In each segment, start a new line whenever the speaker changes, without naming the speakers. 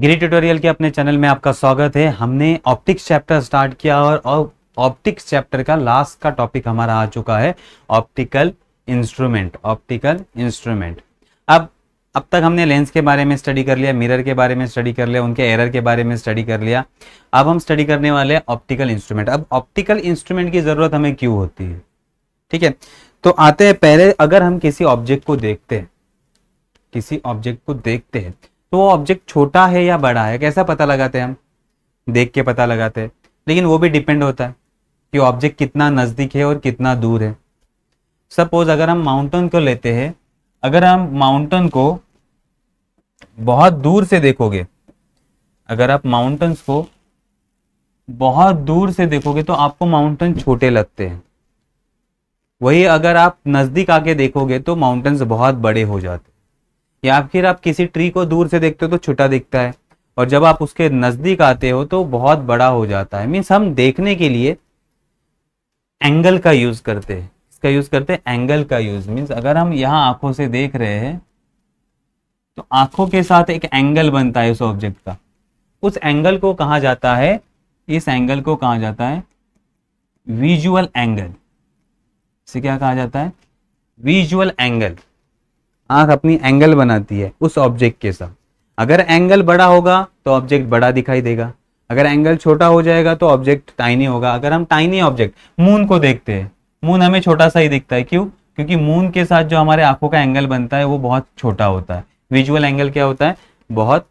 गिरी tutorial के अपने channel में आपका स्वागत है हमने ऑप्टिक्स चैप्टर स्टार्ट किया और ऑप्टिक्स चैप्टर का लास्ट का टॉपिक हमारा आ चुका है ऑप्टिकल इंस्ट्रूमेंट ऑप्टिकल इंस्ट्रूमेंट अब अब तक हमने लेंस के बारे में स्टडी कर लिया मिरर के बारे में स्टडी कर लिया उनके एरर के बारे में स्टडी कर लिया अब हम स्टडी करने वाले हैं ऑप्टिकल इंस्ट्रूमेंट अब ऑप्टिकल इंस्ट्रूमेंट की ज़रूरत हमें क्यों होती है ठीक है तो आते हैं पहले अगर हम किसी ऑब्जेक्ट को देखते हैं किसी ऑब्जेक्ट को देखते हैं तो वो ऑब्जेक्ट छोटा है या बड़ा है कैसा पता लगाते हैं हम देख के पता लगाते हैं लेकिन वो भी डिपेंड होता है कि ऑब्जेक्ट कितना नज़दीक है और कितना दूर है सपोज अगर हम माउंटेन को लेते हैं अगर हम माउंटेन को बहुत दूर से देखोगे अगर आप माउंटेन्स को बहुत दूर से देखोगे तो आपको माउंटेन छोटे लगते हैं वही अगर आप नज़दीक आके देखोगे तो माउंटेन्स बहुत बड़े हो जाते या फिर आप किसी ट्री को दूर से देखते हो तो छोटा दिखता है और जब आप उसके नज़दीक आते हो तो बहुत बड़ा हो जाता है मीन्स हम देखने के लिए एंगल का यूज़ करते हैं इसका यूज़ करते हैं एंगल का यूज़ मीन्स अगर हम यहाँ आंखों से देख रहे हैं तो आंखों के साथ एक एंगल बनता है उस ऑब्जेक्ट का उस एंगल को कहा जाता है इस एंगल को कहा जाता है विजुअल एंगल इसे क्या कहा जाता है विजुअल एंगल आंख अपनी एंगल बनाती है उस ऑब्जेक्ट के साथ अगर एंगल बड़ा होगा तो ऑब्जेक्ट बड़ा दिखाई देगा अगर एंगल छोटा हो जाएगा तो ऑब्जेक्ट टाइनी होगा अगर हम टाइनी ऑब्जेक्ट मून को देखते हैं मून हमें छोटा सा ही दिखता है क्यों क्योंकि मून के साथ जो हमारे आंखों का एंगल बनता है वो बहुत छोटा होता है विजुअल एंगल क्या होता है बहुत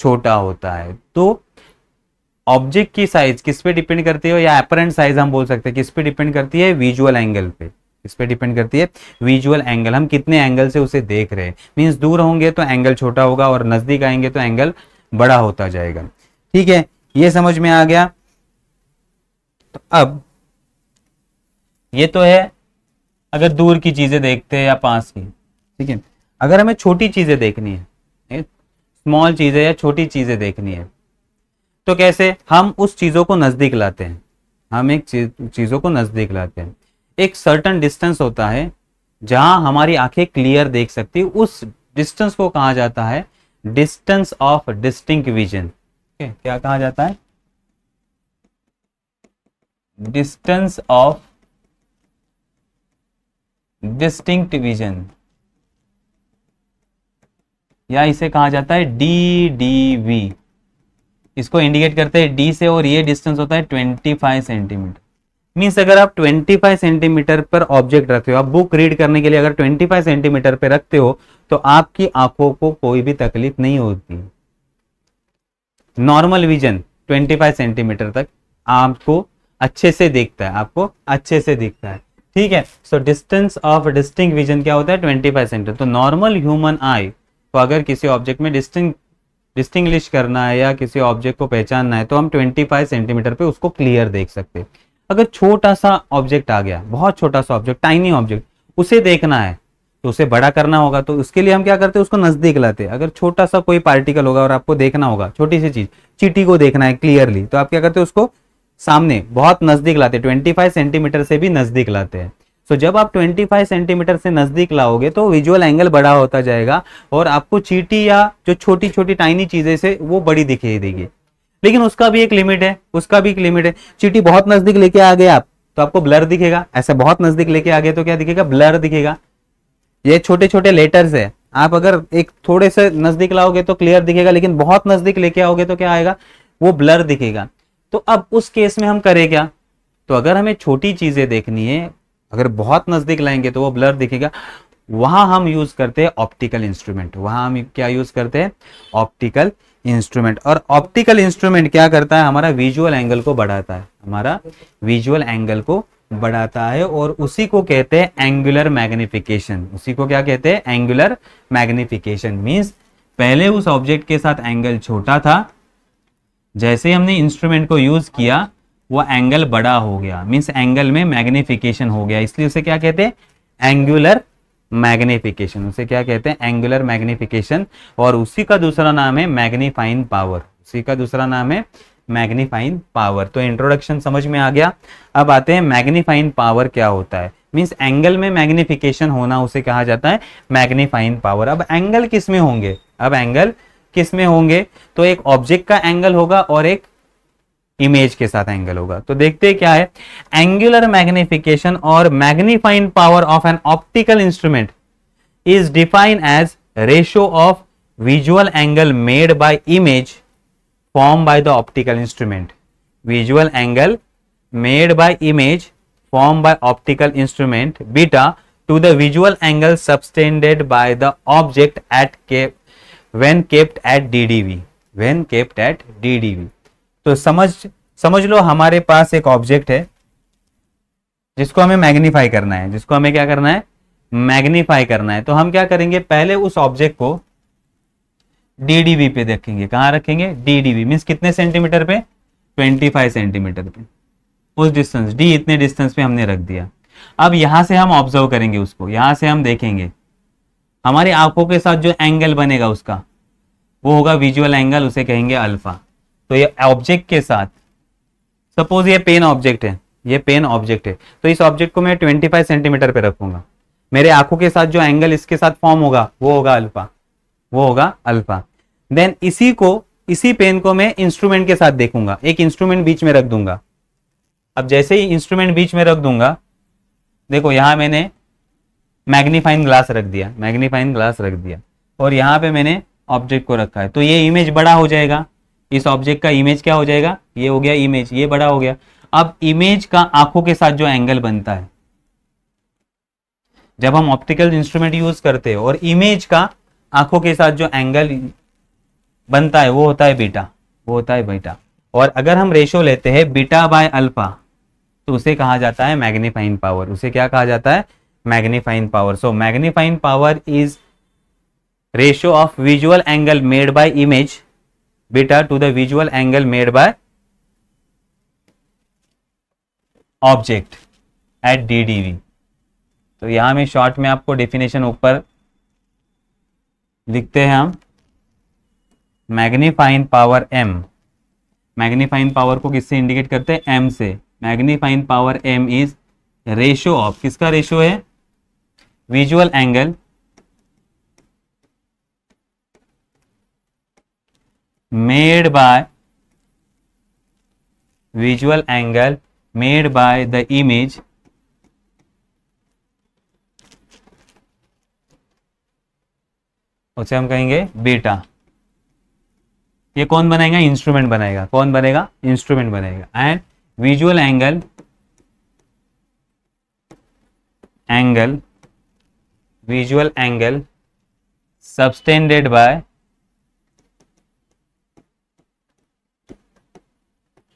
छोटा होता है तो ऑब्जेक्ट की साइज किस पे डिपेंड करती है या अपरेंट साइज हम बोल सकते हैं किस पे डिपेंड करती है विजुअल एंगल पे इस पर डिपेंड करती है विजुअल एंगल हम कितने एंगल से उसे देख रहे हैं मीन्स दूर होंगे तो एंगल छोटा होगा और नज़दीक आएंगे तो एंगल बड़ा होता जाएगा ठीक है ये समझ में आ गया तो अब ये तो है अगर दूर की चीज़ें देखते हैं या पास की ठीक है अगर हमें छोटी चीज़ें देखनी है स्मॉल चीज़ें या छोटी चीज़ें देखनी है तो कैसे हम उस चीज़ों को नज़दीक लाते हैं हम एक चीज़ों को नज़दीक लाते हैं एक सर्टन डिस्टेंस होता है जहां हमारी आंखें क्लियर देख सकती उस डिस्टेंस को कहा जाता है डिस्टेंस ऑफ डिस्टिंक विजन क्या कहा जाता है डिस्टेंस ऑफ डिस्टिंक्ट विजन या इसे कहा जाता है डी डी वी इसको इंडिकेट करते हैं डी से और ये डिस्टेंस होता है 25 सेंटीमीटर मीन्स अगर आप 25 सेंटीमीटर पर ऑब्जेक्ट रखते हो आप बुक रीड करने के लिए अगर 25 सेंटीमीटर पर रखते हो तो आपकी आंखों को कोई भी तकलीफ नहीं होती नॉर्मल विजन 25 सेंटीमीटर तक आपको अच्छे से देखता है आपको अच्छे से दिखता है ठीक है so distance of distinct vision क्या होता है ट्वेंटी सेंटीमीटर तो नॉर्मल ह्यूमन आई को अगर किसी ऑब्जेक्ट में डिस्टिंग डिस्टिंग्लिश करना है या किसी ऑब्जेक्ट को पहचानना है तो हम 25 सेंटीमीटर पे उसको क्लियर देख सकते हैं अगर छोटा सा ऑब्जेक्ट आ गया बहुत छोटा सा ऑब्जेक्ट टाइनी ऑब्जेक्ट उसे देखना है तो उसे बड़ा करना होगा तो उसके लिए हम क्या करते हैं उसको नजदीक लाते हैं अगर छोटा सा कोई पार्टिकल होगा और आपको देखना होगा छोटी सी चीज चीटी को देखना है क्लियरली तो आप क्या करते हैं उसको सामने बहुत नजदीक लाते हैं फाइव सेंटीमीटर से भी नजदीक लाते हैं सो so, जब आप 25 सेंटीमीटर से नजदीक लाओगे तो विजुअल एंगल बड़ा होता जाएगा और आपको चीटी या जो छोटी छोटी टाइनी चीजें से वो बड़ी दिखाई देगी लेकिन उसका भी एक लिमिट है उसका भी एक लिमिट है चीटी बहुत नजदीक लेके आ गए आप तो आपको ब्लर दिखेगा ऐसे बहुत नजदीक लेके आ गए तो क्या दिखेगा ब्लर दिखेगा ये छोटे छोटे लेटर्स है आप अगर एक थोड़े से नजदीक लाओगे तो क्लियर दिखेगा लेकिन बहुत नजदीक लेके आओगे तो क्या आएगा वो ब्लर दिखेगा तो अब उस केस में हम करें क्या तो अगर हमें छोटी चीजें देखनी है अगर बहुत नजदीक लाएंगे तो वो ब्लर दिखेगा वहां हम यूज करते हैं ऑप्टिकल इंस्ट्रूमेंट वहां हम क्या यूज करते हैं ऑप्टिकल इंस्ट्रूमेंट और ऑप्टिकल इंस्ट्रूमेंट क्या करता है हमारा विजुअल एंगल को बढ़ाता है हमारा विजुअल एंगल को बढ़ाता है और उसी को कहते हैं एंगुलर मैग्निफिकेशन उसी को क्या कहते हैं एंगुलर मैग्निफिकेशन मीन्स पहले उस ऑब्जेक्ट के साथ एंगल छोटा था जैसे हमने इंस्ट्रूमेंट को यूज किया वो एंगल बड़ा हो गया मीन्स एंगल में मैग्निफिकेशन हो गया इसलिए उसे क्या कहते हैं एंगुलर मैग्निफिकेशन उसे क्या कहते हैं एंगुलर मैग्निफिकेशन और उसी का दूसरा नाम है मैग्नीफाइन पावर उसी का दूसरा नाम है मैग्नीफाइन पावर तो इंट्रोडक्शन समझ में आ गया अब आते हैं मैग्नीफाइन पावर क्या होता है मीन्स एंगल में मैग्निफिकेशन होना उसे कहा जाता है मैग्नीफाइन पावर अब एंगल किस में होंगे अब एंगल किस में होंगे तो एक ऑब्जेक्ट का एंगल होगा और एक इमेज के साथ एंगल होगा तो देखते हैं क्या है एंगुलर मैग्निफिकेशन और magnifying power of an optical instrument is define as ratio of visual angle made by image form by the optical instrument visual angle made by image form by optical instrument beta to the visual angle subtended by the object at K when kept at DDV when kept D DDV तो समझ समझ लो हमारे पास एक object है जिसको हमें magnify करना है जिसको हमें क्या करना है मैग्नीफाई करना है तो हम क्या करेंगे पहले उस ऑब्जेक्ट को डीडीवी पे रखेंगे कहां रखेंगे डीडीवी मीन्स कितने सेंटीमीटर पे 25 सेंटीमीटर पे उस डिस्टेंस डी इतने डिस्टेंस पे हमने रख दिया अब यहां से हम ऑब्जर्व करेंगे उसको यहां से हम देखेंगे हमारी आंखों के साथ जो एंगल बनेगा उसका वो होगा विजुअल एंगल उसे कहेंगे अल्फा तो ये ऑब्जेक्ट के साथ सपोज ये पेन ऑब्जेक्ट है ये पेन ऑब्जेक्ट है तो इस ऑब्जेक्ट को मैं 25 सेंटीमीटर पे रखूंगा मेरे आंखों के साथ जो एंगल इसके साथ फॉर्म होगा वो होगा अल्फा वो होगा अल्फा देन इसी को इसी पेन को मैं इंस्ट्रूमेंट के साथ देखूंगा एक इंस्ट्रूमेंट बीच में रख दूंगा अब जैसे ही इंस्ट्रूमेंट बीच में रख दूंगा देखो यहां मैंने मैग्नीफाइन ग्लास रख दिया मैग्नीफाइन ग्लास रख दिया और यहां पे मैंने ऑब्जेक्ट को रखा है तो ये इमेज बड़ा हो जाएगा इस ऑब्जेक्ट का इमेज क्या हो जाएगा ये हो गया इमेज ये बड़ा हो गया अब इमेज का आंखों के साथ जो एंगल बनता है जब हम ऑप्टिकल इंस्ट्रूमेंट यूज करते हैं और इमेज का आंखों के साथ जो एंगल बनता है वो होता है बीटा वो होता है बीटा और अगर हम रेशो लेते हैं बीटा बाय अल्फा तो उसे कहा जाता है मैग्नीफाइन पावर उसे क्या कहा जाता है magnifying power so magnifying power is ratio of visual angle made by image beta to the visual angle made by object at D D V तो यहां में शॉर्ट में आपको डेफिनेशन ऊपर लिखते हैं हम magnifying power M magnifying power को किससे इंडिकेट करते हैं एम से magnifying power M is ratio of किसका रेशो है visual angle made by visual angle made by the image उसे हम कहेंगे बेटा ये कौन बनाएगा इंस्ट्रूमेंट बनाएगा कौन बनेगा इंस्ट्रूमेंट बनेगा and visual angle angle visual angle subtended by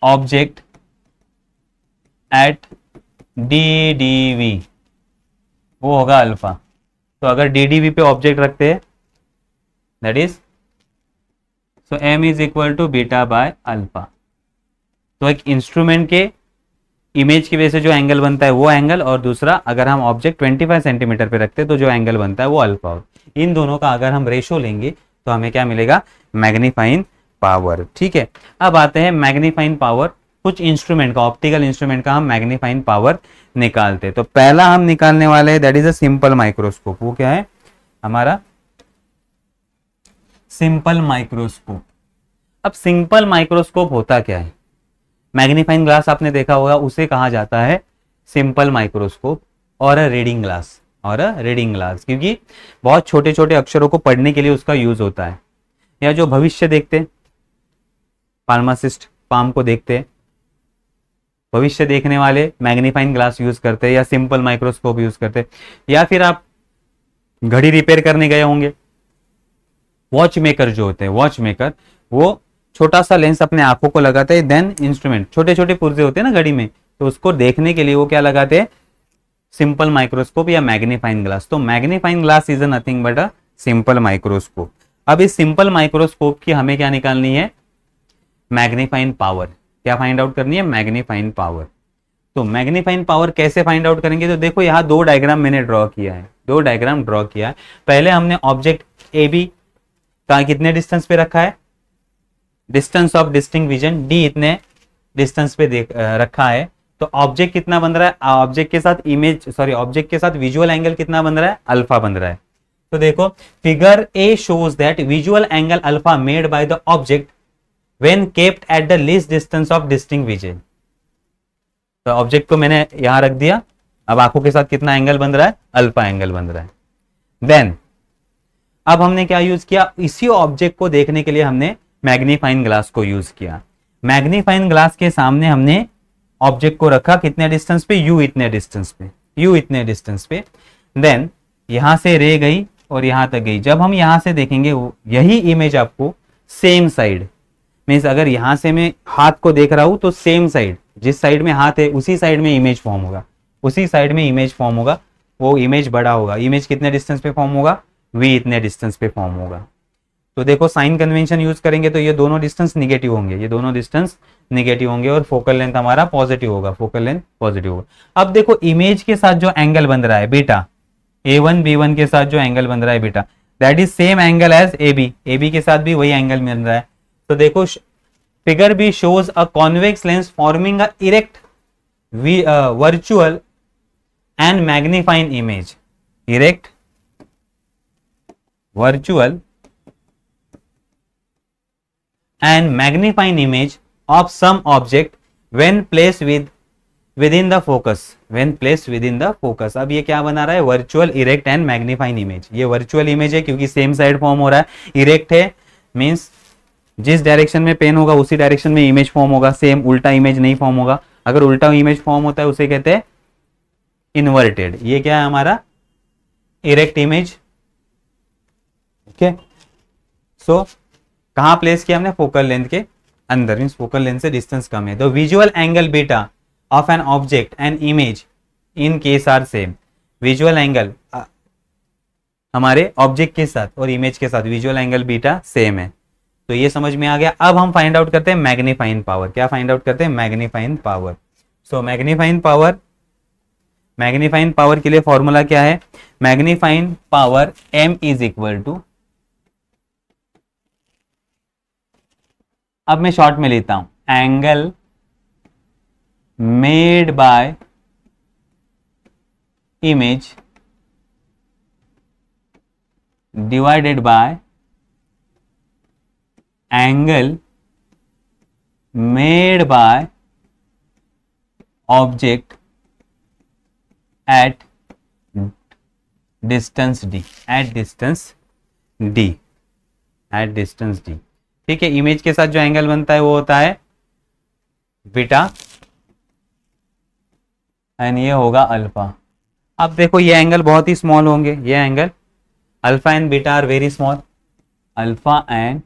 object D DDV वो होगा अल्फा तो अगर वी पे ऑब्जेक्ट रखते हैं that is so M is equal to beta by alpha तो एक इंस्ट्रूमेंट के इमेज की वजह से जो एंगल बनता है वो एंगल और दूसरा अगर हम ऑब्जेक्ट 25 सेंटीमीटर पे रखते हैं तो जो एंगल बनता है वो अल्फा हो इन दोनों का अगर हम रेशो लेंगे तो हमें क्या मिलेगा मैग्नीफाइंग पावर ठीक है अब आते हैं मैग्नीफाइन पावर कुछ इंस्ट्रूमेंट का ऑप्टिकल इंस्ट्रूमेंट का हम मैग्नीफाइन पावर निकालते हैं तो पहला हम निकालने वाले हैं that is a simple microscope वो क्या है हमारा सिंपल माइक्रोस्कोप अब सिंपल माइक्रोस्कोप होता क्या है मैग्नीफाइन ग्लास आपने देखा होगा उसे कहा जाता है सिंपल माइक्रोस्कोप और अ रीडिंग ग्लास और अ रीडिंग ग्लास क्योंकि बहुत छोटे छोटे अक्षरों को पढ़ने के लिए उसका यूज होता है या जो भविष्य देखते हैं फार्मासिस्ट पाम को देखते भविष्य देखने वाले मैग्नीफाइंग ग्लास यूज करते हैं या सिंपल माइक्रोस्कोप यूज करते या फिर आप घड़ी रिपेयर करने गए होंगे वॉच मेकर जो होते हैं वॉच मेकर वो छोटा सा लेंस अपने आंखों को लगाते हैं देन इंस्ट्रूमेंट छोटे छोटे पुर्जे होते हैं ना घड़ी में तो उसको देखने के लिए वो क्या लगाते हैं सिंपल माइक्रोस्कोप या मैग्नीफाइन ग्लास तो magnifying glass is nothing but a simple microscope अब इस सिंपल माइक्रोस्कोप की हमें क्या निकालनी है मैग्नीफाइन पावर क्या फाइंड आउट करनी है मैग्नीफाइन पावर तो मैग्नीफाइन पावर कैसे फाइंड आउट करेंगे तो देखो यहाँ दो डायग्राम मैंने ड्रॉ किया है दो डायग्राम ड्रॉ किया है पहले हमने ऑब्जेक्ट ए बी का कितने डिस्टेंस पे रखा है distance of distinct vision D इतने डिस्टेंस पे देख रखा है तो ऑब्जेक्ट कितना बन रहा है ऑब्जेक्ट के साथ इमेज सॉरी ऑब्जेक्ट के साथ विजुअल एंगल कितना बन रहा है अल्फा बन रहा है तो देखो figure A shows that visual angle alpha made by the object when kept at the least distance of distinct vision तो ऑब्जेक्ट को मैंने यहां रख दिया अब आंखों के साथ कितना एंगल बन रहा है अल्फा एंगल बन रहा है देन अब हमने क्या यूज किया इसी ऑब्जेक्ट को देखने के लिए हमने मैग्नीफाइन ग्लास को यूज किया मैग्नीफाइन ग्लास के सामने हमने ऑब्जेक्ट को रखा कितने डिस्टेंस पे यू इतने डिस्टेंस पे यू इतने डिस्टेंस पे देन यहां से रे गई और यहां तक गई जब हम यहां से देखेंगे यही इमेज आपको सेम साइड मीन्स अगर यहां से मैं हाथ को देख रहा हूँ तो सेम साइड जिस साइड में हाथ है उसी साइड में इमेज फॉर्म होगा उसी साइड में इमेज फॉर्म होगा वो इमेज बड़ा होगा इमेज कितने डिस्टेंस पे फॉर्म होगा वी इतने डिस्टेंस पे फॉर्म होगा तो देखो साइन कन्वेंशन यूज करेंगे तो ये दोनों डिस्टेंस निगेटिव होंगे ये दोनों डिस्टेंस निगेटिव होंगे और फोकल लेंथ हमारा पॉजिटिव होगा फोकल लेंथ पॉजिटिव होगा अब देखो इमेज के साथ जो एंगल बन रहा है बेटा ए वन बी वन के साथ जो एंगल बन रहा है बेटा that is same angle as A B A B के साथ भी वही एंगल मिल रहा है तो देखो figure B shows a convex lens forming a erect virtual and magnifying image erect virtual and magnifying image of some object when place with with in the focus when place with in the focus अब ये क्या बना रहा है virtual erect and magnifying image ये virtual image है क्योंकि same side form हो रहा है इरेक्ट है मीन्स जिस डायरेक्शन में पेन होगा उसी डायरेक्शन में इमेज फॉर्म होगा सेम उल्टा इमेज नहीं फॉर्म होगा अगर उल्टा इमेज फॉर्म होता है उसे कहते हैं इन्वर्टेड ये क्या है हमारा इरेक्ट इमेज ओके सो कहा प्लेस किया हमने फोकल लेंथ के अंदर मीन फोकल लेंथ से डिस्टेंस कम है तो visual angle beta of an object and image in case are same visual angle हमारे ऑब्जेक्ट के साथ और इमेज के साथ विजुअल एंगल बीटा सेम है तो ये समझ में आ गया अब हम फाइंड आउट करते हैं मैग्नीफाइन पावर क्या फाइंड आउट करते हैं magnifying power so magnifying power magnifying power के लिए फॉर्मूला क्या है magnifying power M is equal to अब मैं शॉर्ट में लेता हूं angle made by image divided by angle made by object at distance d at distance d at distance d ठीक है इमेज के साथ जो एंगल बनता है वो होता है बीटा एंड ये होगा अल्फा अब देखो ये एंगल बहुत ही स्मॉल होंगे ये angle alpha and beta are very small alpha and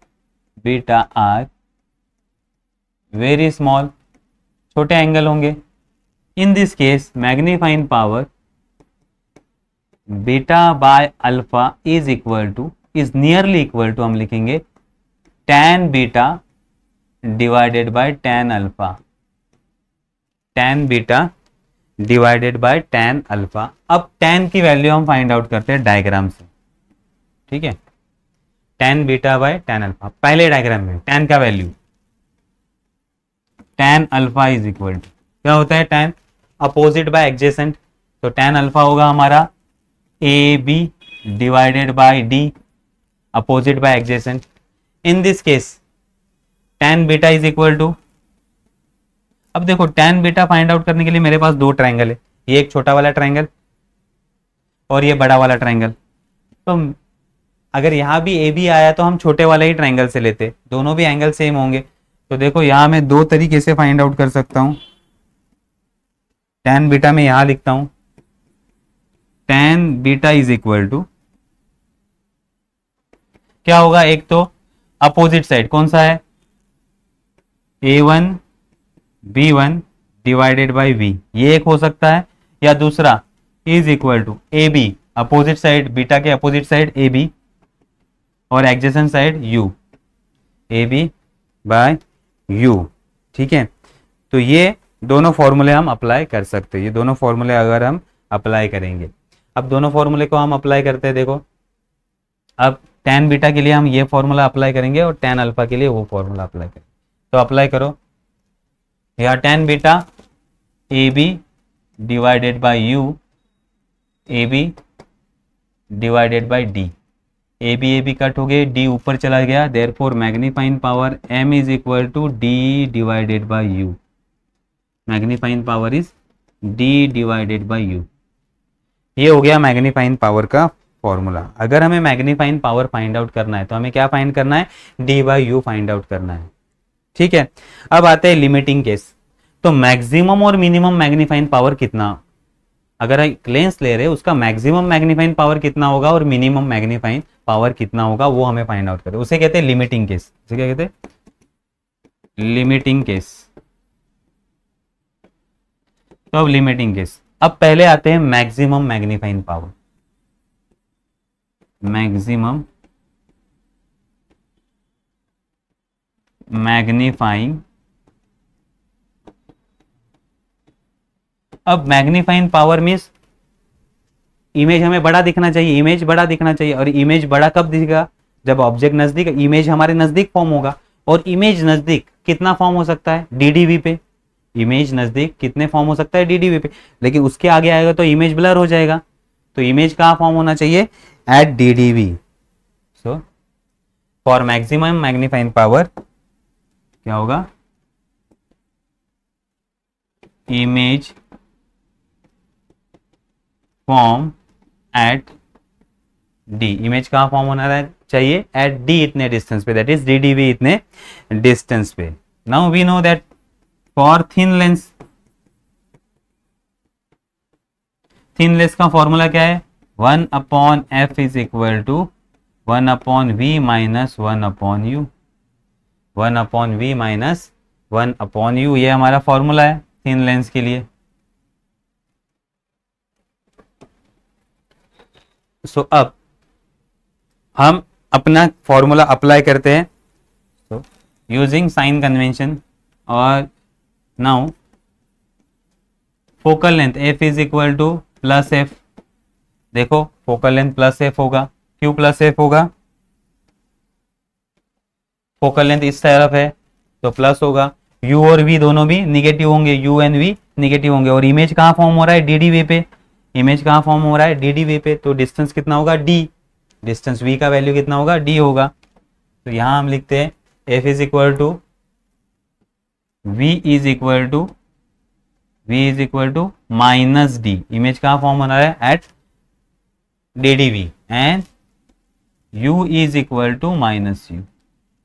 beta are very small छोटे एंगल होंगे in this case magnifying power beta by alpha is equal to is nearly equal to हम लिखेंगे tan beta divided by tan alpha tan beta divided by tan alpha अब tan की value हम find out करते हैं diagram से ठीक है tan beta by tan alpha पहले डायग्राम में टेन का value tan alpha is equal क्या होता है टेन अपोजिट बाय एडजेसेंट तो टेन अल्फा होगा हमारा A B divided by D opposite by adjacent in this case tan beta is equal to अब देखो टेन बीटा फाइंड आउट करने के लिए मेरे पास दो ट्राइंगल है ये एक छोटा वाला ट्राइंगल और ये बड़ा वाला ट्राइंगल तो अगर यहाँ भी ए बी आया तो हम छोटे वाला ही ट्राइंगल से लेते दोनों भी एंगल सेम होंगे तो देखो यहाँ मैं दो तरीके से फाइंड आउट कर सकता हूँ टेन बीटा में यहाँ लिखता हूँ tan beta is equal to क्या होगा एक तो अपोजिट साइड कौन सा है A one B one divided by V ये एक हो सकता है या दूसरा is equal to A B opposite side beta के अपोजिट साइड ए बी और adjacent side U A B by U ठीक है तो ये दोनों फॉर्मूले हम अप्लाई कर सकते हैं ये दोनों फॉर्मूले अगर हम अप्लाई करेंगे अब दोनों फॉर्मूले को हम अप्लाई करते हैं देखो अब टेन बीटा के लिए हम ये फॉर्मूला अप्लाई करेंगे और टेन अल्फा के लिए वो फॉर्मूला अप्लाई करेंगे तो अप्लाई करो या tan beta A B divided by U A B divided by D A B A B cut हो गए डी ऊपर चला गया therefore magnifying power M is equal to D divided by U magnifying power is D divided by U ये हो गया मैग्नीफाइन power का formula अगर हमें मैग्नीफाइन पावर फाइंड आउट करना है तो हमें क्या फाइंड करना है D by U find out करना है ठीक है अब आते हैं लिमिटिंग केस तो मैक्सिमम और मिनिमम मैग्नीफाइन पावर कितना अगर लेंस ले रहे उसका मैक्सिमम मैग्नीफाइन पावर कितना होगा और मिनिमम मैग्नीफाइन पावर कितना होगा वो हमें फाइंड आउट करते उसे कहते हैं लिमिटिंग केस उसे क्या कहते लिमिटिंग केस तो अब लिमिटिंग केस अब पहले आते हैं maximum magnifying power maximum magnifying अब मैग्नीफाइंग पावर मीन्स इमेज हमें बड़ा दिखना चाहिए इमेज बड़ा दिखना चाहिए और इमेज बड़ा कब दिखेगा जब ऑब्जेक्ट नज़दीक इमेज हमारे नज़दीक फॉर्म होगा और इमेज नज़दीक कितना फॉर्म हो सकता है डीडीवी पे इमेज नज़दीक कितने फॉर्म हो सकता है डीडीवी पे लेकिन उसके आगे आएगा तो इमेज ब्लर हो जाएगा तो इमेज कहा फॉर्म होना चाहिए at DDV so for maximum magnifying power क्या होगा image form at D image कहाँ फॉर्म होना चाहिए एट डी इतने डिस्टेंस पे that is D D V इतने डिस्टेंस पे now we know that for thin lens thin lens का फॉर्मूला क्या है one upon F is equal to one upon we minus one upon U one upon we minus one upon U ये हमारा formula है thin lens के लिए सो so, अब हम अपना फॉर्मूला अप्लाई करते हैं सो यूजिंग साइन कन्वेंशन और now focal length F is equal to plus F देखो फोकल लेंथ प्लस एफ होगा क्यू प्लस एफ होगा फोकल लेंथ इस तरफ है तो प्लस होगा यू और वी दोनों भी निगेटिव होंगे यू एंड वी निगेटिव होंगे और इमेज कहाँ फॉर्म हो रहा है डी डी वे पे इमेज कहाँ फॉर्म हो रहा है डी डी वी पे तो डिस्टेंस कितना होगा डी डिस्टेंस वी का वैल्यू कितना होगा डी होगा तो यहाँ हम लिखते हैं F is equal to V is equal to V is equal to minus D image कहाँ फॉर्म हो रहा है at D D V and U is equal to minus U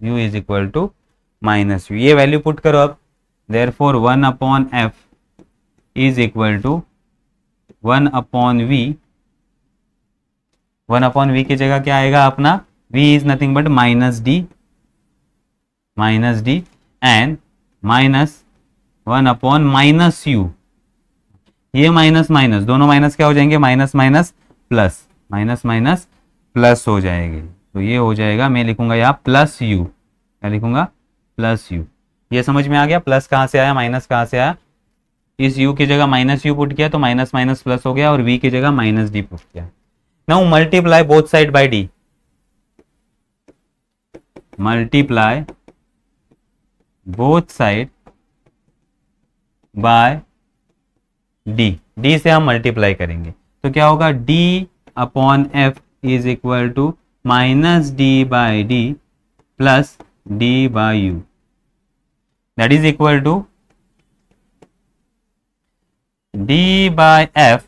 U is equal to minus U ये value put करो अब therefore one upon F is equal to one upon we one upon V की जगह क्या आएगा अपना V is nothing but minus D minus D and minus one upon minus U ये minus minus दोनों minus क्या हो जाएंगे minus minus plus minus minus plus हो जाएंगे तो ये हो जाएगा मैं लिखूंगा यहाँ प्लस यू क्या लिखूंगा प्लस यू ये समझ में आ गया प्लस कहाँ से आया माइनस कहाँ से आया इस u की जगह माइनस यू पुट किया तो माइनस माइनस प्लस हो गया और v की जगह माइनस डी पुट किया now multiply both side by D multiply both side by D D से हम मल्टीप्लाई करेंगे तो क्या होगा D upon F is equal to minus D by D plus D by U that is equal to D by F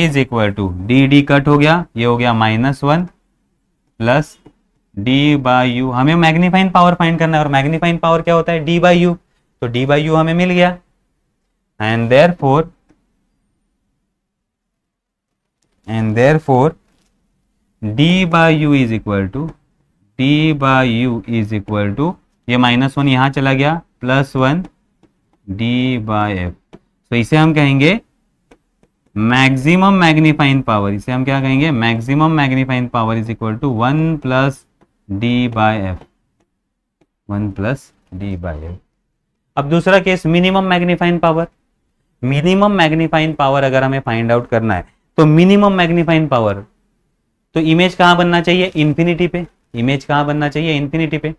is equal to D D cut हो गया ये हो गया minus one plus D by U हमें magnifying power find करना है और magnifying power क्या होता है डी बाई यू तो डी बाई यू हमें मिल गया and therefore and therefore D by you is equal to D by U is equal to ये माइनस वन यहां चला गया plus one D by F तो इसे हम कहेंगे मैक्सिमम मैग्नीफाइंग पावर इसे हम क्या कहेंगे maximum magnifying power is equal to one plus D by F one plus D by F अब दूसरा case minimum magnifying power minimum magnifying power अगर हमें फाइंड आउट करना है तो मिनिमम मैग्नीफाइंग पावर तो इमेज कहां बनना चाहिए इन्फिनिटी पे इमेज कहां बनना चाहिए इन्फिनिटी पे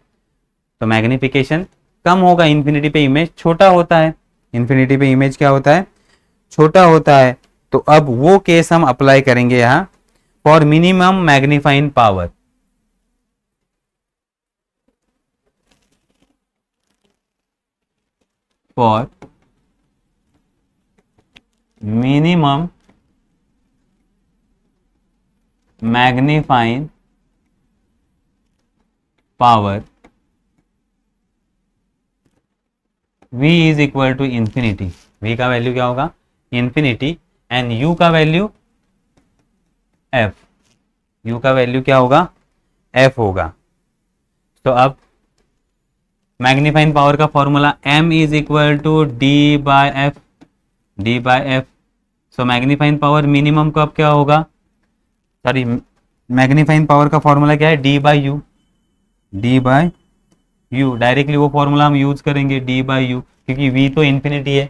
तो मैग्निफिकेशन कम होगा इन्फिनिटी पे इमेज छोटा होता है इन्फिनिटी पे इमेज क्या होता है छोटा होता है तो अब वो केस हम अप्लाई करेंगे यहां for minimum magnifying power for minimum magnifying power v is equal to infinity v का वैल्यू क्या होगा इन्फिनिटी एंड u का वैल्यू f u का वैल्यू क्या होगा f होगा तो अब मैग्नीफाइंग पावर का formula m is equal to D by F D by F so magnifying power minimum का अब क्या होगा सॉरी मैग्नीफाइंग पावर का फॉर्मूला क्या है D by U D by u directly वो फॉर्मूला हम यूज करेंगे डी बाई यू क्योंकि वी तो इन्फिनिटी है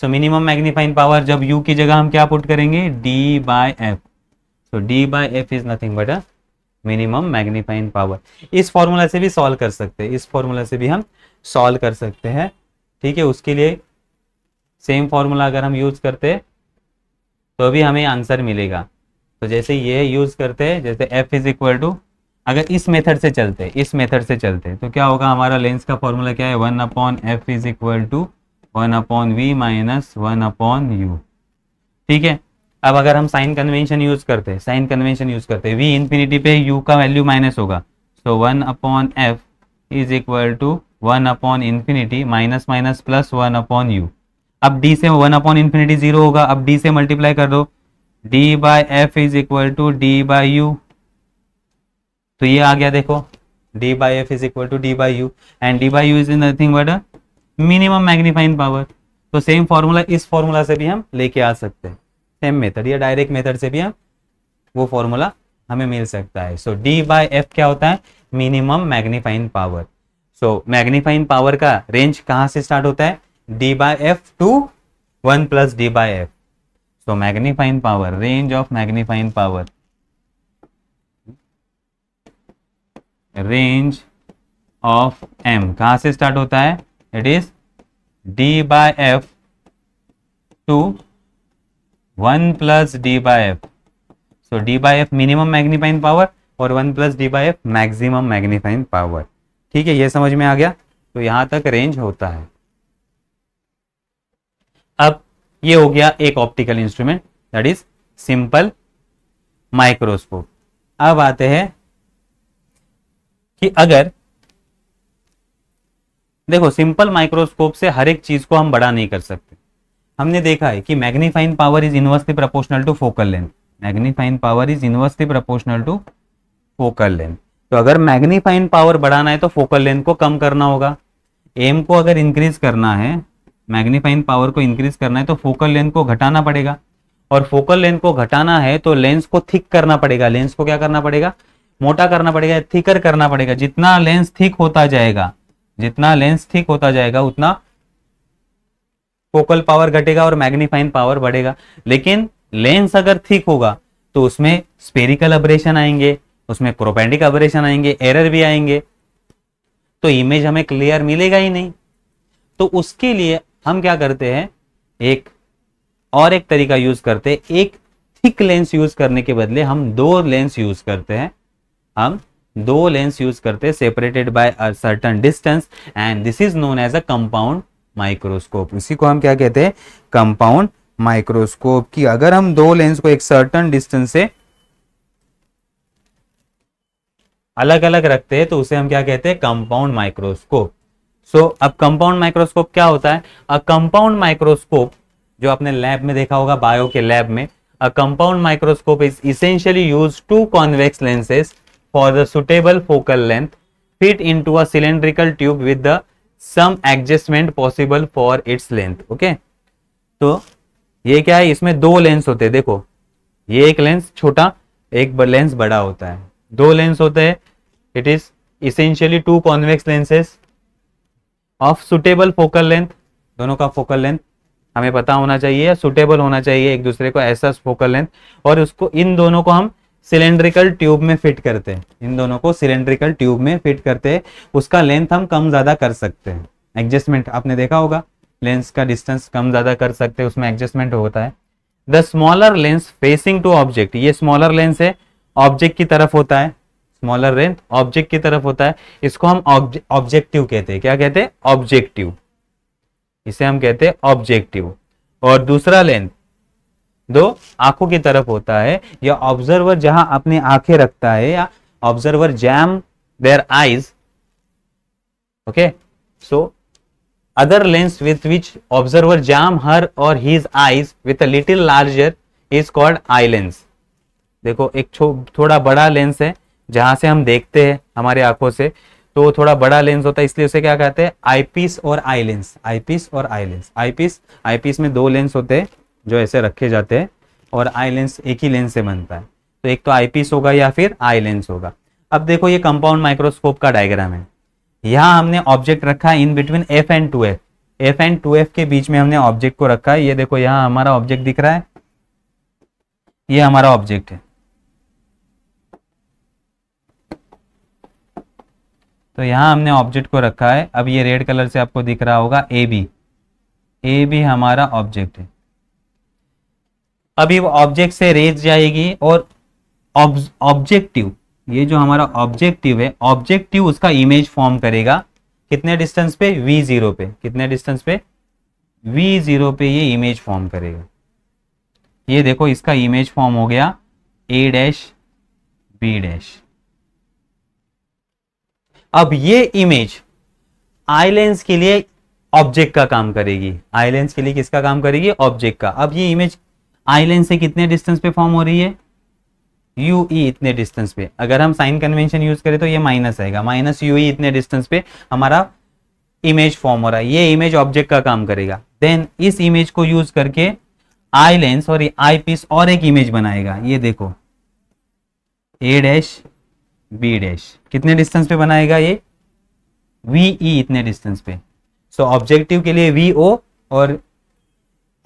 सो मिनिमम मैग्नीफाइंग पावर जब यू की जगह हम क्या पुट करेंगे D by F so D by F is nothing but a minimum magnifying power इस फॉर्मूला से भी सॉल्व कर सकते हैं इस फॉर्मूला से भी हम सॉल्व कर सकते हैं ठीक है उसके लिए सेम फॉर्मूला अगर हम यूज करते तो भी हमें आंसर मिलेगा तो जैसे ये यूज करते हैं जैसे एफ इज इक्वल टू अगर इस मेथड से चलते इस मेथड से चलते तो क्या होगा हमारा लेंस का फॉर्मूला क्या है one upon F is equal to one upon we minus one upon u ठीक है अब अगर हम साइन कन्वेंशन यूज करते हैं साइन कन्वेंशन यूज करते हैं वी इन्फिनिटी पे यू का वैल्यू माइनस होगा so one upon F is equal to one upon infinity minus minus plus one upon u अब डी से वन अपॉन इन्फिनिटी जीरो होगा अब डी से मल्टीप्लाई कर दो D by f is equal to D by you तो ये आ गया देखो D by f is equal to D by u and D by you is nothing but minimum magnifying power तो सेम फॉर्मूला इस formula से भी हम लेके आ सकते हैं सेम मेथड या डायरेक्ट मेथड से भी हम वो फॉर्मूला हमें मिल सकता है सो डी बाई एफ क्या होता है minimum magnifying power so magnifying power का रेंज कहाँ से स्टार्ट होता है D by f to one plus D by f so magnifying power range of magnifying power range of m कहां से स्टार्ट होता है it is D by f to one plus D by F so D by f minimum magnifying power और one plus D by f maximum magnifying power ठीक है ये समझ में आ गया तो यहां तक रेंज होता है अब ये हो गया एक optical instrument that is simple microscope अब आते हैं कि अगर देखो सिंपल माइक्रोस्कोप से हर एक चीज को हम बड़ा नहीं कर सकते हमने देखा है कि magnifying power is inversely proportional to focal length magnifying power is inversely proportional to focal length तो अगर मैग्नीफाइन पावर बढ़ाना है तो फोकल लेंथ को कम करना होगा एम को अगर इंक्रीज करना है मैग्नीफाइन पावर को इंक्रीज करना है तो फोकल लेंथ को घटाना पड़ेगा और फोकल लेंथ को घटाना है तो लेंस को थिक करना पड़ेगा लेंस को क्या करना पड़ेगा मोटा करना पड़ेगा थिकर करना पड़ेगा जितना लेंस थिक होता जाएगा जितना लेंस थिक होता जाएगा उतना फोकल पावर घटेगा और मैग्नीफाइन पावर बढ़ेगा लेकिन लेंस अगर थिक होगा तो उसमें स्पेरिकल अब्रेशन आएंगे उसमें क्रोपेंडिक अब्रेशन आएंगे एरर भी आएंगे तो इमेज हमें क्लियर मिलेगा ही नहीं तो उसके लिए हम क्या करते हैं एक और एक तरीका यूज करते हैं एक थिक लेंस यूज करने के बदले हम दो लेंस यूज करते हैं हम दो लेंस यूज करते हैं separated by a certain distance and this is known as a compound microscope इसी को हम क्या कहते हैं कंपाउंड माइक्रोस्कोप की अगर हम दो लेंस को एक सर्टन डिस्टेंस से अलग अलग रखते हैं तो उसे हम क्या कहते हैं कंपाउंड माइक्रोस्कोप सो अब कंपाउंड माइक्रोस्कोप क्या होता है अ कंपाउंड माइक्रोस्कोप जो आपने लैब में देखा होगा बायो के लैब में a compound microscope is essentially use two convex lenses the suitable focal length fit into a cylindrical tube with the some adjustment possible for its length okay तो ये क्या है इसमें दो लेंस होते हैं देखो ये एक लेंस छोटा एक लेंस बड़ा होता है दो लेंस होते हैं it is essentially two convex lenses of suitable focal length दोनों का फोकल लेंथ हमें पता होना चाहिए सुटेबल होना चाहिए एक दूसरे को ऐसा फोकल लेंथ और उसको इन दोनों को हम सिलेंड्रिकल ट्यूब में फिट करते हैं इन दोनों को सिलेंड्रिकल ट्यूब में फिट करते हैं उसका लेंथ हम कम ज़्यादा कर सकते हैं एडजस्टमेंट आपने देखा होगा लेंस का डिस्टेंस कम ज़्यादा कर सकते हैं उसमें एडजस्टमेंट होता है the smaller lens facing to object ये स्मॉलर लेंस है ऑब्जेक्ट की तरफ होता है स्मॉलर लेंथ ऑब्जेक्ट की तरफ होता है इसको हम ऑब्जेक्टिव कहते हैं क्या कहते हैं ऑब्जेक्टिव इसे हम कहते हैं ऑब्जेक्टिव और दूसरा लेंथ दो आंखों की तरफ होता है या ऑब्जर्वर जहां अपनी आंखें रखता है या observer jam their eyes okay so other lens with which observer jam her or his eyes with a little larger is called eye lens देखो एक थोड़ा बड़ा लेंस है जहां से हम देखते हैं हमारे आंखों से तो थोड़ा बड़ा लेंस होता है इसलिए उसे क्या कहते हैं आईपीस और आई लेंस आईपीस और आई लेंस आईपीस आईपीस में दो लेंस होते हैं जो ऐसे रखे जाते हैं और आई लेंस एक ही लेंस से बनता है तो एक तो आई पीस होगा या फिर आई लेंस होगा अब देखो ये कंपाउंड माइक्रोस्कोप का डायग्राम है यहाँ हमने ऑब्जेक्ट रखा है in between f and two f f and two f के बीच में हमने ऑब्जेक्ट को रखा है ये देखो यहाँ हमारा ऑब्जेक्ट दिख रहा है ये हमारा ऑब्जेक्ट है तो यहाँ हमने ऑब्जेक्ट को रखा है अब ये रेड कलर से आपको दिख रहा होगा ए बी ए बी हमारा ऑब्जेक्ट है अभी वो ऑब्जेक्ट से रेज जाएगी और ऑब्जेक्टिव ये जो हमारा ऑब्जेक्टिव है ऑब्जेक्टिव उसका इमेज फॉर्म करेगा कितने डिस्टेंस पे वी जीरो पे कितने डिस्टेंस पे वी जीरो पे ये इमेज फॉर्म करेगा ये देखो इसका इमेज फॉर्म हो गया ए डैश बी डैश अब ये इमेज आईलेंस के लिए ऑब्जेक्ट का काम करेगी आईलेंस के लिए किसका काम करेगी ऑब्जेक्ट का अब ये इमेज आई लाइन से कितने डिस्टेंस पे फॉर्म हो रही है यू ई e इतने डिस्टेंस पे अगर हम साइन कन्वेंशन यूज करें तो ये माइनस आएगा माइनस यू ई इतने डिस्टेंस पे हमारा इमेज फॉर्म हो रहा है ये इमेज ऑब्जेक्ट का काम करेगा देन इस इमेज को यूज करके आई लेंस और आई पीस और एक इमेज बनाएगा ये देखो ए डैश बी डैश कितने डिस्टेंस पे बनाएगा ये वी ई e इतने डिस्टेंस पे सो so, ऑब्जेक्टिव के लिए वी ओ और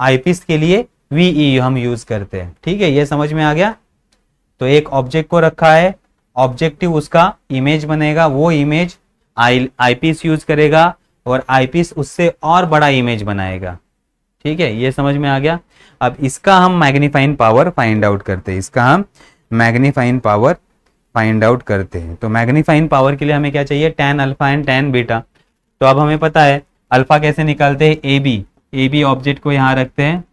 आई पीस के लिए वी e हम यूज करते हैं ठीक है ये समझ में आ गया तो एक ऑब्जेक्ट को रखा है ऑब्जेक्टिव उसका इमेज बनेगा वो इमेज आई आईपीस यूज करेगा और आईपीस उससे और बड़ा इमेज बनाएगा ठीक है ये समझ में आ गया अब इसका हम मैग्नीफाइन पावर फाइंड आउट करते हैं इसका हम मैग्नीफाइन पावर फाइंड आउट करते हैं तो मैग्नीफाइन पावर के लिए हमें क्या चाहिए tan alpha and tan beta तो अब हमें पता है अल्फा कैसे निकालते हैं A B A B object को यहाँ रखते हैं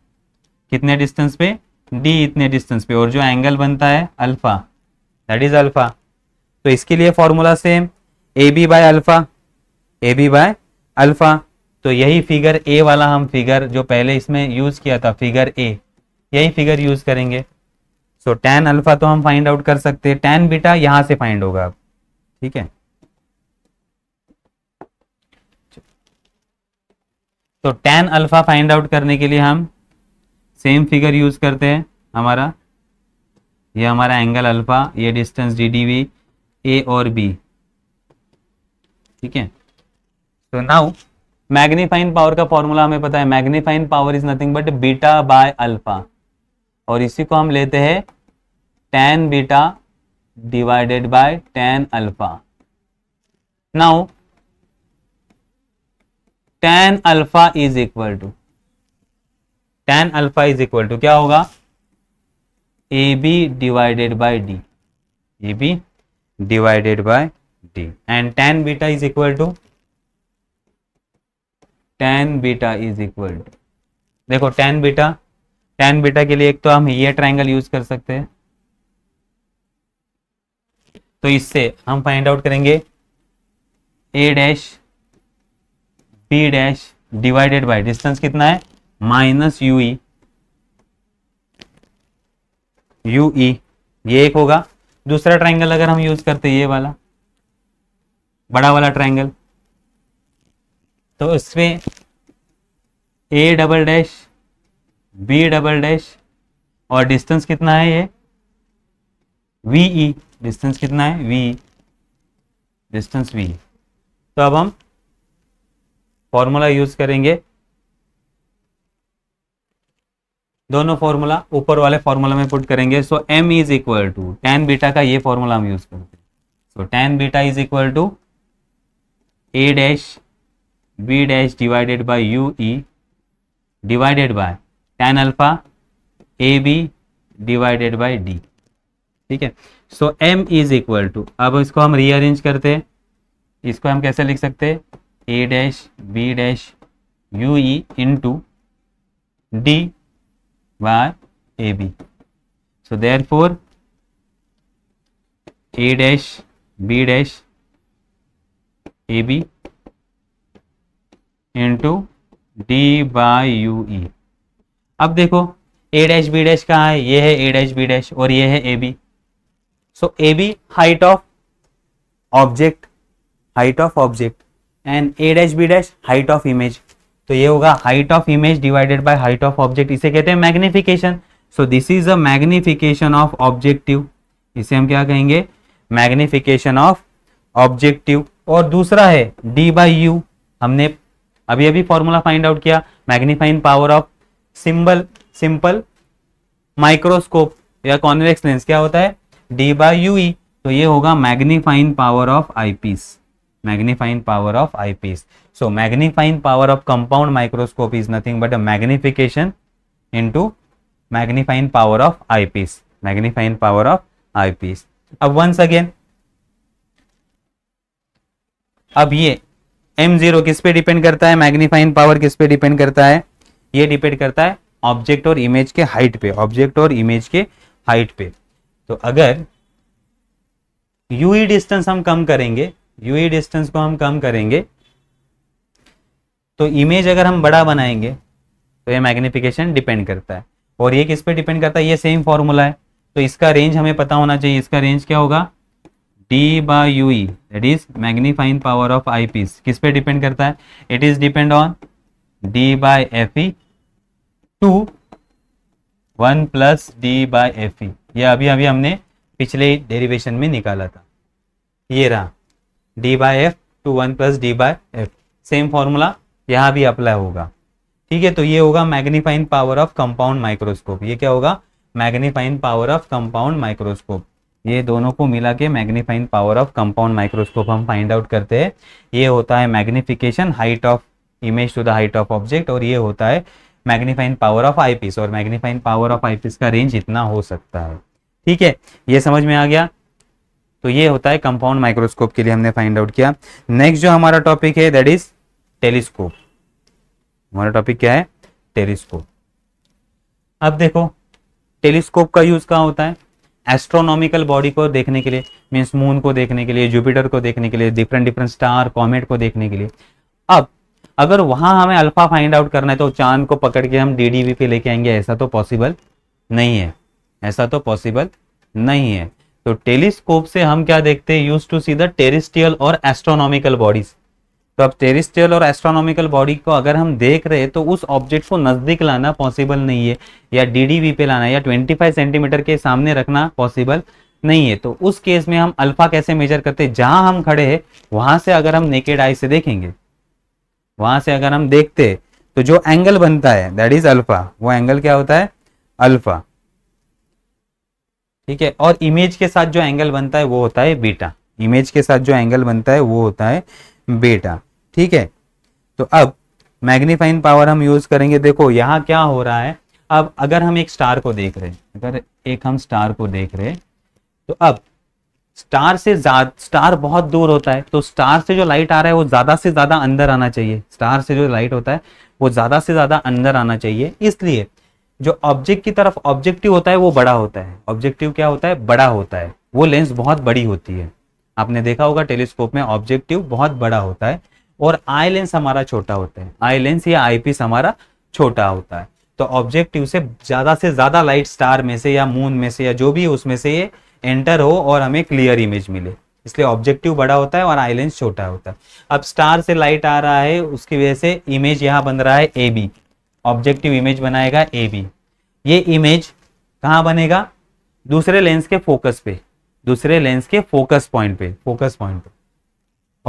कितने डिस्टेंस पे डी इतने डिस्टेंस पे और जो एंगल बनता है अल्फा दैट इज अल्फा तो इसके लिए formula same A B by alpha A B by alpha तो यही फिगर ए वाला हम फिगर जो पहले इसमें यूज किया था फिगर ए यही फिगर यूज करेंगे सो टेन अल्फा तो हम फाइंड आउट कर सकते हैं टेन बीटा यहां से फाइंड होगा अब ठीक है तो टेन अल्फा फाइंड आउट करने के लिए हम सेम फिगर यूज़ करते हैं हमारा ये हमारा एंगल अल्फा ये distance D D v A और बी ठीक है तो नाउ मैग्नीफाइन पावर का फॉर्मूला हमें पता है magnifying power is nothing but beta by alpha और इसी को हम लेते हैं tan beta divided by tan alpha now tan alpha is equal to tan alpha is equal to क्या होगा A B divided by D A B divided by D and tan beta is equal to tan beta is equal to देखो tan beta tan beta के लिए एक तो हम ये triangle use कर सकते हैं तो इससे हम फाइंड आउट करेंगे A dash B dash divided by distance कितना है minus u e u e ये एक होगा दूसरा ट्राइंगल अगर हम यूज करते ये वाला बड़ा वाला ट्राइंगल तो इसमें A double dash B double dash और डिस्टेंस कितना है ये वी ई डिस्टेंस कितना है वी डिस्टेंस वी तो अब हम फॉर्मूला यूज करेंगे दोनों फॉर्मूला ऊपर वाले फॉर्मूला में पुट करेंगे so M is equal to tan beta का ये फॉर्मूला हम यूज करते हैं so tan beta is equal to A dash B dash divided by u e divided by tan alpha A B divided by D ठीक है so M is equal to अब इसको हम रीअरेंज करते हैं इसको हम कैसे लिख सकते हैं A dash B dash u e into D by AB. So A A dash B dash AB into D by u e अब देखो ए डैश बी डैश कहाँ है ये है ए डैश बी डैश और ये है A B so A B height of object height of object and A dash B dash height of image तो ये होगा height of image divided by height of object इसे कहते हैं magnification so this is a magnification of objective इसे हम क्या कहेंगे मैग्निफिकेशन ऑफ ऑब्जेक्टिव और दूसरा है डी बाई यू हमने अभी अभी फॉर्मूला फाइंड आउट किया magnifying power of symbol simple microscope या कॉन्वेक्स लेंस क्या होता है डी बाई यू ई तो ये होगा magnifying power of eyepiece magnifying power of eyepiece so magnifying power of compound microscope is nothing but a magnification into magnifying power of eyepiece magnifying power of eyepiece अब once again अब ये m0 किस पे depend करता है magnifying power किस पे depend करता है ये डिपेंड करता है ऑब्जेक्ट और इमेज के हाइट पे ऑब्जेक्ट और इमेज के हाइट पे तो अगर यू ई डिस्टेंस हम कम करेंगे यू डिस्टेंस को हम कम करेंगे तो इमेज अगर हम बड़ा बनाएंगे तो ये मैग्निफिकेशन डिपेंड करता है और ये किस पे डिपेंड करता है ये सेम फॉर्मूला है तो इसका रेंज हमें पता होना चाहिए इसका रेंज क्या होगा D by u e that is magnifying power of eye piece किस पे डिपेंड करता है it is depend on D by f e to one plus D by f e यह अभी अभी हमने पिछले डेरिवेशन में निकाला था ये रहा D by f to one plus D by f same formula यहाँ भी अप्लाई होगा ठीक है तो ये होगा magnifying power of compound microscope ये क्या होगा magnifying power of compound microscope ये दोनों को मिला के magnifying power of compound microscope हम फाइंड आउट करते हैं ये होता है magnification height of image to the height of object और ये होता है मैग्नीफाइन पावर ऑफ आईपीस और मैग्नीफाइन पावर ऑफ आईपीस का रेंज इतना हो सकता है ठीक है ये समझ में आ गया तो ये होता है कंपाउंड माइक्रोस्कोप के लिए हमने फाइंड आउट किया नेक्स्ट जो हमारा टॉपिक है दैट इज टेलीस्कोप हमारा टॉपिक क्या है टेलीस्कोप अब देखो टेलीस्कोप का यूज कहाँ होता है एस्ट्रोनॉमिकल बॉडी को देखने के लिए मीन्स मून को देखने के लिए जुपिटर को देखने के लिए डिफरेंट डिफरेंट स्टार कॉमेट को देखने के लिए अब अगर वहां हमें अल्फा फाइंड आउट करना है तो चांद को पकड़ के हम डीडीवी पे लेके आएंगे ऐसा तो पॉसिबल नहीं है ऐसा तो पॉसिबल नहीं है तो टेलीस्कोप से हम क्या देखते हैं use to see the terrestrial और एस्ट्रोनॉमिकल बॉडीज तो अब टेरिस्टियल और एस्ट्रोनॉमिकल बॉडी को अगर हम देख रहे हैं तो उस ऑब्जेक्ट को नज़दीक लाना पॉसिबल नहीं है या डीडीवी पे लाना या 25 सेंटीमीटर के सामने रखना पॉसिबल नहीं है तो उस केस में हम अल्फा कैसे मेजर करते हैं जहां हम खड़े हैं वहां से अगर हम नेकेड आई से देखेंगे वहां से अगर हम देखते तो जो एंगल बनता है दैट इज अल्फा वो एंगल क्या होता है अल्फा ठीक है और इमेज के साथ जो एंगल बनता है वो होता है बीटा इमेज के साथ जो एंगल बनता है वो होता है बेटा ठीक है तो अब मैग्नीफाइंग पावर हम यूज करेंगे देखो यहाँ क्या हो रहा है अब अगर हम एक स्टार को देख रहे हैं अगर एक हम स्टार को देख रहे हैं तो अब स्टार से ज्यादा स्टार बहुत दूर होता है तो स्टार से जो लाइट आ रहा है वो ज्यादा से ज्यादा अंदर आना चाहिए स्टार से जो लाइट होता है वो ज्यादा से ज्यादा अंदर आना चाहिए इसलिए जो ऑब्जेक्ट की तरफ ऑब्जेक्टिव होता है वो बड़ा होता है ऑब्जेक्टिव क्या होता है बड़ा होता है वो लेंस बहुत बड़ी होती है आपने देखा होगा टेलीस्कोप में ऑब्जेक्टिव बहुत बड़ा होता है और आई लेंस हमारा छोटा होता है आई लेंस या आई पीस हमारा छोटा होता है तो ऑब्जेक्टिव से ज़्यादा से ज़्यादा लाइट स्टार में से या मून में से या जो भी उसमें से ये एंटर हो और हमें क्लियर इमेज मिले इसलिए ऑब्जेक्टिव बड़ा होता है और आई लेंस छोटा होता है अब स्टार से लाइट आ रहा है उसकी वजह से इमेज यहाँ बन रहा है ए बी ऑब्जेक्टिव इमेज बनाएगा ए बी ये इमेज कहाँ बनेगा दूसरे लेंस के फोकस पे दूसरे लेंस के फोकस पॉइंट पे फोकस पॉइंट पे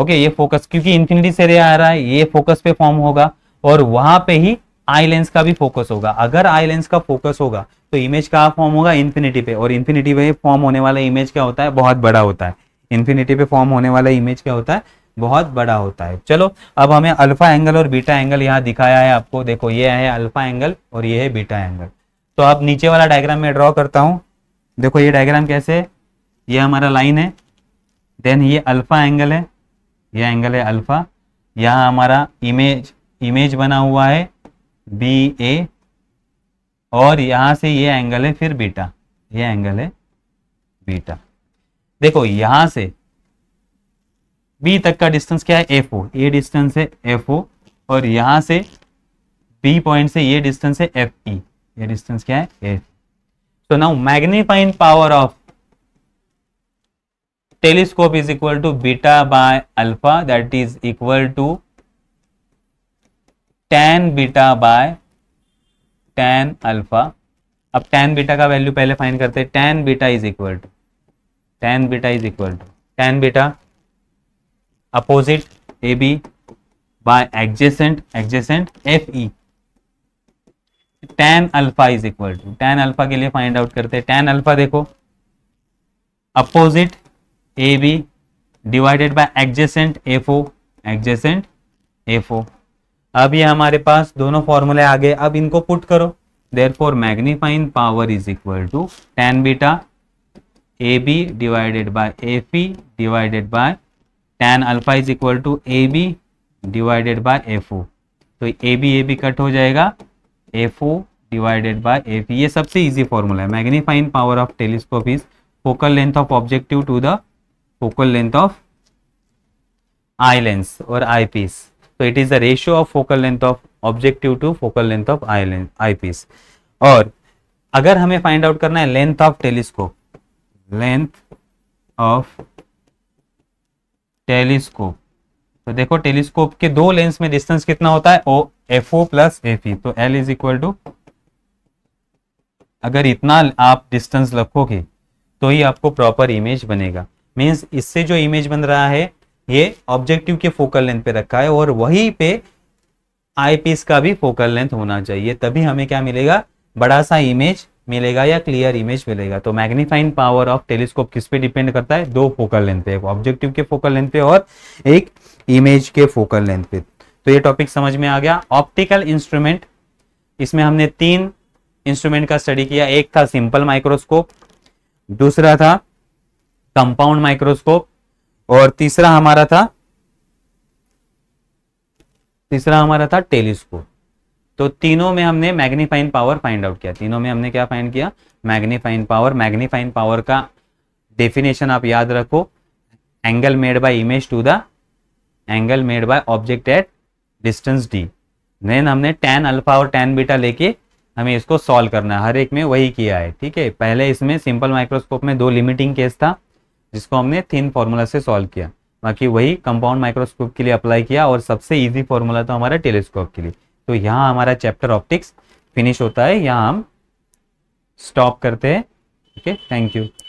ओके ये फोकस क्योंकि इन्फिनिटी से रे आ रहा है ये फोकस पे फॉर्म होगा और वहां पे ही आई लेंस का भी फोकस होगा अगर आई लेंस का फोकस होगा तो इमेज कहाँ फॉर्म होगा इन्फिनिटी पे और इन्फिनिटी पे फॉर्म होने वाला इमेज क्या होता है बहुत बड़ा होता है इन्फिनिटी पे फॉर्म होने वाला इमेज क्या होता है बहुत बड़ा होता है चलो अब हमें अल्फा एंगल और बीटा एंगल यहाँ दिखाया है आपको देखो ये है अल्फा एंगल और ये है बीटा एंगल तो आप नीचे वाला डायग्राम में ड्रॉ करता हूँ देखो ये डायग्राम कैसे है ये हमारा लाइन है देन ये अल्फा एंगल है यह एंगल है अल्फा यहाँ हमारा इमेज इमेज बना हुआ है बी ए और यहाँ से ये एंगल है फिर बीटा ये एंगल है बीटा देखो यहाँ से बी तक का डिस्टेंस क्या है एफ ओ ये डिस्टेंस है एफ ओ और यहां से बी पॉइंट से ये डिस्टेंस है एफ ई ये डिस्टेंस क्या है f so now magnifying power of telescope is equal to beta by alpha that is equal to tan beta by tan alpha अब टेन बीटा का वैल्यू पहले find करते हैं tan beta is equal to tan beta is equal to tan beta opposite A B by adjacent adjacent f e tan alpha is equal to tan alpha के लिए find out करते हैं tan alpha देखो opposite A B divided by adjacent f o adjacent f o अब ये हमारे पास दोनों फॉर्मूले आ गए अब इनको पुट करो therefore magnifying power is equal to tan beta A B divided by f e divided by tan alpha is equal to A B divided by f o तो A B A B cut हो जाएगा f o divided by f ये सबसे easy formula है magnifying power of telescope is focal length of objective to the focal length of eye lens और eye piece तो it is the ratio of focal length of objective to focal length of eye lens eye piece और अगर हमें find out करना है length of telescope length of telescope तो देखो telescope के दो लेंस में डिस्टेंस कितना होता है o f o plus f e तो एल इज इक्वल टू अगर इतना आप डिस्टेंस रखोगे तो ही आपको प्रॉपर इमेज बनेगा मीन्स इससे जो इमेज बन रहा है ये ऑब्जेक्टिव के फोकल लेंथ पे रखा है और वहीं पे आईपीस का भी फोकल लेंथ होना चाहिए तभी हमें क्या मिलेगा बड़ा सा इमेज मिलेगा या क्लियर इमेज मिलेगा तो मैग्निफाइन पावर ऑफ टेलीस्कोप किस पे डिपेंड करता है दो फोकल लेंथ पे एक ऑब्जेक्टिव के फोकल लेंथ पे और एक इमेज के फोकल लेंथ पे तो ये टॉपिक समझ में आ गया ऑप्टिकल इंस्ट्रूमेंट इसमें हमने तीन इंस्ट्रूमेंट का स्टडी किया एक था सिंपल माइक्रोस्कोप दूसरा था कंपाउंड माइक्रोस्कोप और तीसरा हमारा था तीसरा हमारा था टेलीस्कोप तो तीनों में हमने मैग्नीफाइन पावर फाइंड आउट किया तीनों में हमने क्या फाइंड किया मैग्नीफाइन पावर मैग्नीफाइन पावर का डेफिनेशन आप याद रखो angle made by image to the angle made by object at distance D then हमने टेन अल्फा और टेन बीटा लेके हमें इसको सॉल्व करना है हर एक में वही किया है ठीक है पहले इसमें सिंपल माइक्रोस्कोप में दो लिमिटिंग केस था जिसको हमने थिन फॉर्मूला से सॉल्व किया बाकी वही कंपाउंड माइक्रोस्कोप के लिए अप्लाई किया और सबसे इजी फॉर्मूला था हमारा टेलीस्कोप के लिए तो यहाँ हमारा चैप्टर ऑप्टिक्स फिनिश होता है यहाँ हम स्टॉप करते हैं ओके थैंक यू